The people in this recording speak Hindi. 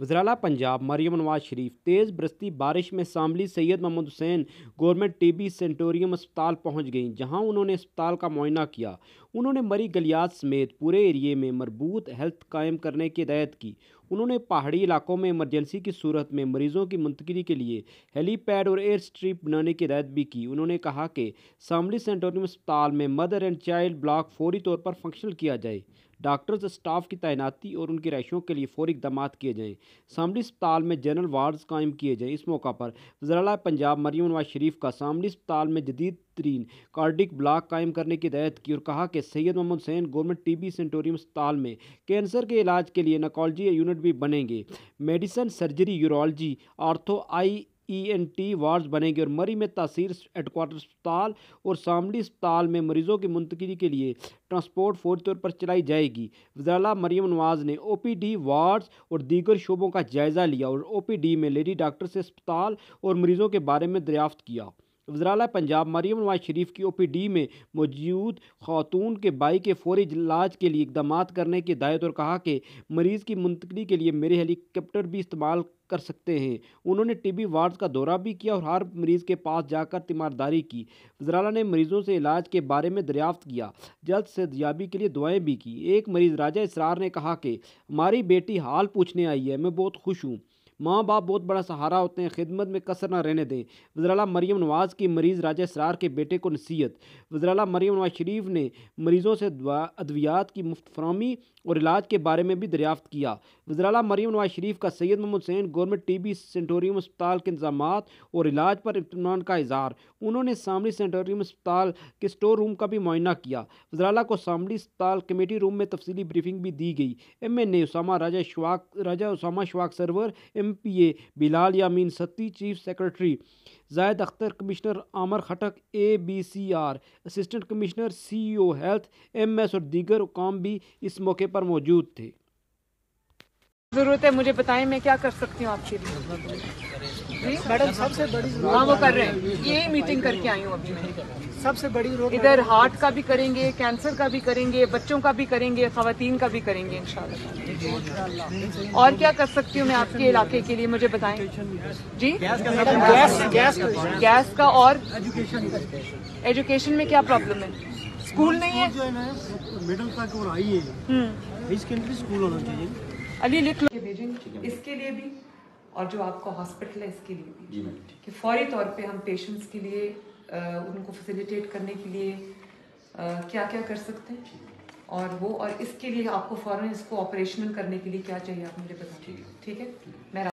वजराला पंजाब मरियम नवाज शरीफ तेज़ बरसती बारिश में शामली Syed Mohammad Hussain government TB sanatorium अस्पताल पहुंच गईं जहां उन्होंने अस्पताल का मुआयना किया उन्होंने मरी गलियात समेत पूरे एरिए में मरबूत हेल्थ कायम करने की हिदायत की उन्होंने पहाड़ी इलाकों में इमरजेंसी की सूरत में मरीजों की मुंतकली के लिए हेलीपैड और एयर स्ट्रिप बनाने की हिदायत भी की उन्होंने कहा कि शामली सेंटोरियम अस्पताल में मदर एंड चाइल्ड ब्लॉक फौरी तौर पर फंक्शनल किया जाए डॉक्टर्स स्टाफ की तैनाती और उनकी रहाइशों के लिए फौरी इकदाम किए जाएँ शामली अस्पताल में जनरल वार्ड्स कायम किए जाएँ इस मौका पर वजरा पंजाब मरीम नवाज शरीफ का शामली अस्पताल में जदीद बेहतरीन कार्डिक ब्लॉक कायम करने की हदायत की और कहा कि Syed Mohammad Hussain government TB sanatorium अस्पताल में कैंसर के इलाज के लिए नकोलॉजी यूनिट भी बनेंगे medicine surgery urology ortho eye E N T ward बनेंगे और मरी में तासीर हेडकोार्टर अस्पताल और सामली अस्पताल में मरीजों की मुंतकली के लिए ट्रांसपोर्ट फौरी तौर पर चलाई जाएगी वजाला मरियम नवाज ने ओ पी डी वार्ड्स और दीगर शोबों का जायज़ा लिया और ओ पी डी में लेडी डॉक्टर से अस्पताल और मरीजों के बारे में दरियाफ्त किया वजराला पंजाब मरीम नवाज शरीफ की ओ पी डी में मौजूद खातून के बाई के फौरी इलाज के लिए इकदाम करने की हिदायत और कहा कि मरीज़ की मुंतकली के लिए मेरे हेलीकॉप्टर भी इस्तेमाल कर सकते हैं उन्होंने टीबी वार्ड का दौरा भी किया और हर मरीज़ के पास जाकर तीमारदारी की वजराला ने मरीज़ों से इलाज के बारे में दरियाफ्त किया जल्द से दयाबी के लिए दुआएँ भी की एक मरीज़ राजा इसरार ने कहा कि हमारी बेटी हाल पूछने आई है मैं बहुत खुश हूँ माँ बाप बहुत बड़ा सहारा होते हैं खिदमत में कसर न रहने दें वजरा मरीम नवाज़ की मरीज़ राजा इसरार के बेटे को नसीहत वजराला मरीम नवाज शरीफ ने मरीज़ों से अद्वियात की मुफ्त फरहमी और इलाज के बारे में भी दरियाफ़त किया वजरा मरीम नवाज शरीफ का Syed Mohammad Hussain government T B sanatorium अस्पताल के इंतजाम और इलाज पर इतमान का इजहार उन्होंने सामरी सेंटोरियम अस्पताल के स्टोर रूम का भी मुआयना किया वजराला को सामरी अस्पताल कमेटी रूम में तफसली ब्रीफिंग भी दी गई M N A Usama Raja शवाक राजा उसामा शवाक Sarwar M M P A Bilal Yamin Satti chief secretary Zaid Akhtar commissioner Aamir Khattak A B C R assistant commissioner C O health M S और दीगर हुकाम भी इस मौके पर मौजूद थे जरूरत है मुझे बताएं मैं क्या कर सकती हूँ आपके लिए मैडम सबसे बड़ी हाँ वो कर रहे हैं ये मीटिंग करके आई हूँ अभी मैं सबसे बड़ी रोक इधर हार्ट का भी करेंगे कैंसर का भी करेंगे बच्चों का भी करेंगे खातन का भी करेंगे इन और क्या कर सकती हूँ मैं आपके इलाके के लिए मुझे बताएं जी गैस गैस गैस का और एजुकेशन एजुकेशन में क्या प्रॉब्लम है स्कूल नहीं है मिडिल तक और आई है स्कूल हम्म। होना चाहिए अली लिख लो भेजेंगे इसके लिए भी और जो आपका हॉस्पिटल है इसके लिए भी कि फौरी तौर पे हम पेशेंट्स के लिए उनको फैसिलिटेट करने के लिए क्या क्या कर सकते हैं और वो और इसके लिए आपको फ़ौर इसको ऑपरेशनल करने के लिए क्या चाहिए आप मुझे बता ठीक है मैं